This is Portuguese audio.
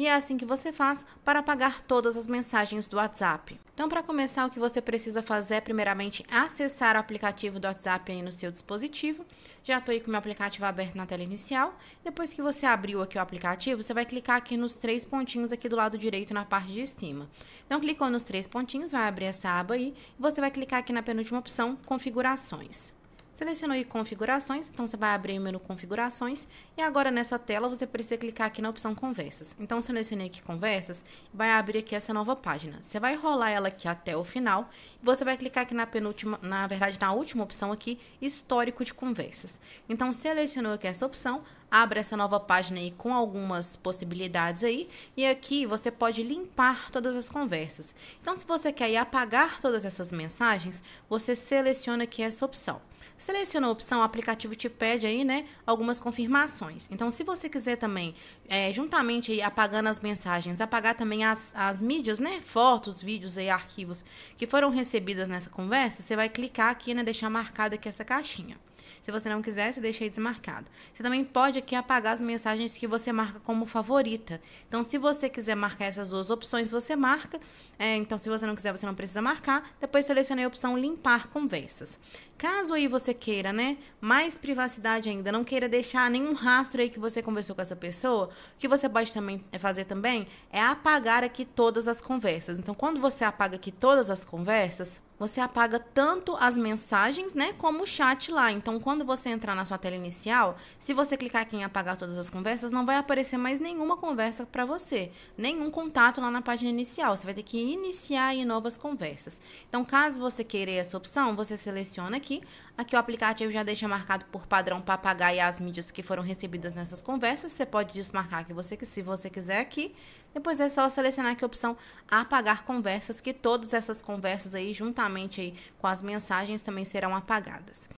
e é assim que você faz para apagar todas as mensagens do WhatsApp. Então, para começar, o que você precisa fazer é, primeiramente, acessar o aplicativo do WhatsApp aí no seu dispositivo. Já estou aí com o meu aplicativo aberto na tela inicial. Depois que você abriu aqui o aplicativo, você vai clicar aqui nos três pontinhos aqui do lado direito na parte de cima. Então, clicou nos três pontinhos, vai abrir essa aba aí. E você vai clicar aqui na penúltima opção, configurações. Selecionou configurações, então você vai abrir o menu configurações e agora nessa tela você precisa clicar aqui na opção conversas. Então selecionei aqui conversas, vai abrir aqui essa nova página. Você vai rolar ela aqui até o final e você vai clicar aqui na penúltima, na verdade na última opção aqui, histórico de conversas. Então selecionou aqui essa opção, abre essa nova página aí com algumas possibilidades aí, e aqui você pode limpar todas as conversas. Então, se você quer ir apagar todas essas mensagens, você seleciona aqui essa opção seleciona a opção, o aplicativo te pede aí, né, algumas confirmações. Então, se você quiser também, é, juntamente aí, apagando as mensagens, apagar também as, as mídias, né, fotos, vídeos e arquivos que foram recebidas nessa conversa, você vai clicar aqui, né, deixar marcada aqui essa caixinha. Se você não quiser, você deixa aí desmarcado. Você também pode aqui apagar as mensagens que você marca como favorita. Então, se você quiser marcar essas duas opções, você marca. É, então, se você não quiser, você não precisa marcar. Depois selecionei a opção limpar conversas. Caso aí você você queira, né? Mais privacidade ainda. Não queira deixar nenhum rastro aí que você conversou com essa pessoa. O que você pode também eh, fazer também é apagar aqui todas as conversas. Então, quando você apaga aqui todas as conversas, você apaga tanto as mensagens, né, como o chat lá. Então, quando você entrar na sua tela inicial, se você clicar aqui em apagar todas as conversas, não vai aparecer mais nenhuma conversa para você, nenhum contato lá na página inicial. Você vai ter que iniciar aí novas conversas. Então, caso você queira essa opção, você seleciona aqui, aqui ó, aplicativo já deixa marcado por padrão para apagar as mídias que foram recebidas nessas conversas. Você pode desmarcar que você, que se você quiser aqui. Depois é só selecionar aqui a opção apagar conversas, que todas essas conversas aí, juntamente aí com as mensagens, também serão apagadas.